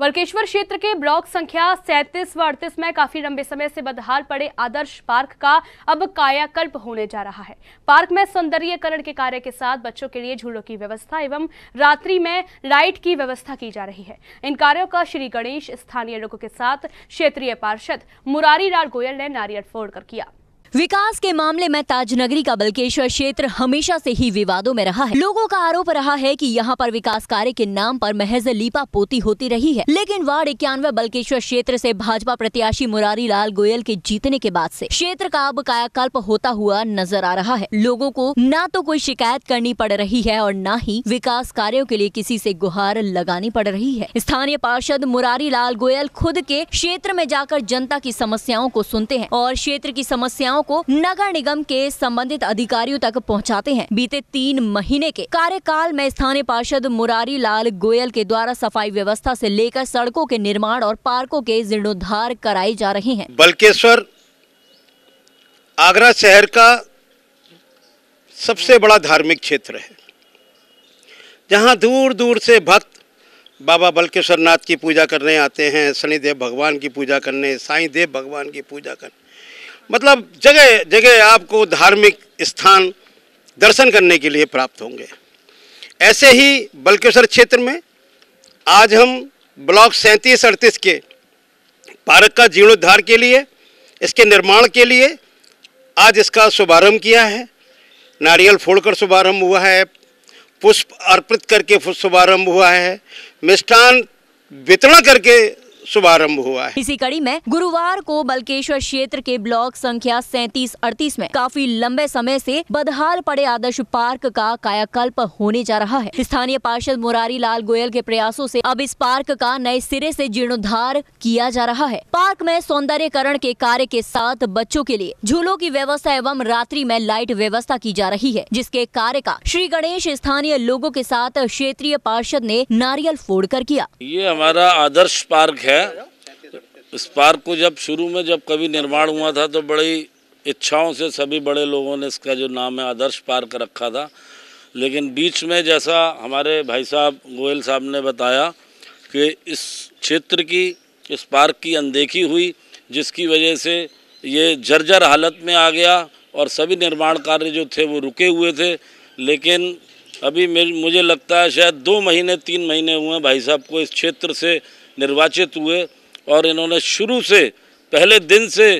वर्केश्वर क्षेत्र के ब्लॉक संख्या सैंतीस व अड़तीस में काफी लंबे समय से बदहाल पड़े आदर्श पार्क का अब कायाकल्प होने जा रहा है पार्क में सौंदर्यकरण के कार्य के साथ बच्चों के लिए झूलों की व्यवस्था एवं रात्रि में लाइट की व्यवस्था की जा रही है इन कार्यों का श्री गणेश स्थानीय लोगों के साथ क्षेत्रीय पार्षद मुरारी लाल गोयल ने नारियल फोड़ कर किया विकास के मामले में ताजनगरी का बल्केश्वर क्षेत्र हमेशा से ही विवादों में रहा है लोगों का आरोप रहा है कि यहाँ पर विकास कार्य के नाम पर महज लीपा पोती होती रही है लेकिन वार्ड इक्यानवे बल्केश्वर क्षेत्र से भाजपा प्रत्याशी मुरारी लाल गोयल के जीतने के बाद से क्षेत्र का अब कायाकल्प होता हुआ नजर आ रहा है लोगों को न तो कोई शिकायत करनी पड़ रही है और न ही विकास कार्यो के लिए किसी से गुहार लगानी पड़ रही है स्थानीय पार्षद मुरारी लाल गोयल खुद के क्षेत्र में जाकर जनता की समस्याओं को सुनते हैं और क्षेत्र की समस्याओं को नगर निगम के संबंधित अधिकारियों तक पहुंचाते हैं बीते तीन महीने के कार्यकाल में स्थानीय पार्षद मुरारी लाल गोयल के द्वारा सफाई व्यवस्था से लेकर सड़कों के निर्माण और पार्कों के जीर्णोद्धार कराए जा रहे हैं बल्केश्वर आगरा शहर का सबसे बड़ा धार्मिक क्षेत्र है जहाँ दूर दूर से भक्त बाबा बल्केश्वर नाथ की पूजा करने आते हैं शनिदेव भगवान की पूजा करने साईं देव भगवान की पूजा करने मतलब जगह जगह आपको धार्मिक स्थान दर्शन करने के लिए प्राप्त होंगे ऐसे ही बल्केश्वर क्षेत्र में आज हम ब्लॉक सैंतीस अड़तीस के पार्क का जीर्णोद्धार के लिए इसके निर्माण के लिए आज इसका शुभारंभ किया है नारियल फोड़कर शुभारंभ हुआ है पुष्प अर्पित करके शुभारंभ हुआ है मिष्ठान वितरण करके शुभारंभ हुआ है इसी कड़ी में गुरुवार को बल्केश्वर क्षेत्र के ब्लॉक संख्या सैतीस अड़तीस में काफी लंबे समय से बदहाल पड़े आदर्श पार्क का कायाकल्प होने जा रहा है स्थानीय पार्षद मुरारी लाल गोयल के प्रयासों से अब इस पार्क का नए सिरे से जीर्णोद्धार किया जा रहा है पार्क में सौंदर्यकरण के कार्य के साथ बच्चों के लिए झूलों की व्यवस्था एवं रात्रि में लाइट व्यवस्था की जा रही है जिसके कार्य का श्री गणेश स्थानीय लोगों के साथ क्षेत्रीय पार्षद ने नारियल फोड़ कर किया ये हमारा आदर्श पार्क है है इस पार्क को जब शुरू में जब कभी निर्माण हुआ था तो बड़ी इच्छाओं से सभी बड़े लोगों ने इसका जो नाम है आदर्श पार्क रखा था लेकिन बीच में जैसा हमारे भाई साहब गोयल साहब ने बताया कि इस क्षेत्र की इस पार्क की अनदेखी हुई जिसकी वजह से ये जर्जर हालत में आ गया और सभी निर्माण कार्य जो थे वो रुके हुए थे लेकिन अभी मुझे लगता है शायद दो महीने तीन महीने हुए भाई साहब को इस क्षेत्र से निर्वाचित हुए और इन्होंने शुरू से पहले दिन से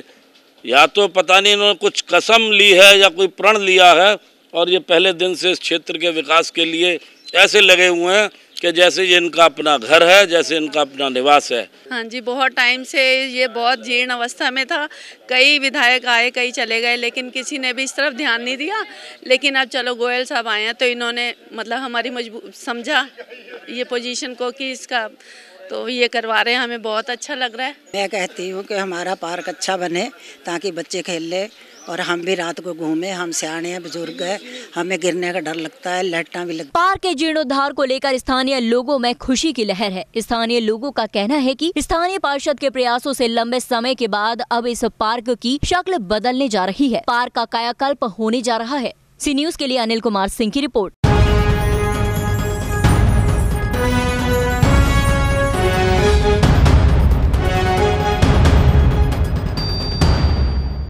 या तो पता नहीं इन्होंने कुछ कसम ली है या कोई प्रण लिया है और ये पहले दिन से इस क्षेत्र के विकास के लिए ऐसे लगे हुए हैं कि जैसे ये इनका अपना घर है जैसे इनका अपना निवास है हाँ जी बहुत टाइम से ये बहुत जीर्ण अवस्था में था कई विधायक आए कई चले गए लेकिन किसी ने भी इस तरफ ध्यान नहीं दिया लेकिन अब चलो गोयल साहब आए हैं तो इन्होंने मतलब हमारी मजबूत समझा ये पोजीशन को कि इसका तो ये करवा रहे हैं हमें बहुत अच्छा लग रहा है मैं कहती हूँ कि हमारा पार्क अच्छा बने ताकि बच्चे खेल ले और हम भी रात को घूमे हम सियाने हैं बुजुर्ग हैं हमें गिरने का डर लगता है लटना भी लगता पार्क के जीर्णोद्धार को लेकर स्थानीय लोगों में खुशी की लहर है स्थानीय लोगों का कहना है कि स्थानीय पार्षद के प्रयासों से लंबे समय के बाद अब इस पार्क की शक्ल बदलने जा रही है पार्क का कायाकल्प होने जा रहा है सी न्यूज के लिए अनिल कुमार सिंह की रिपोर्ट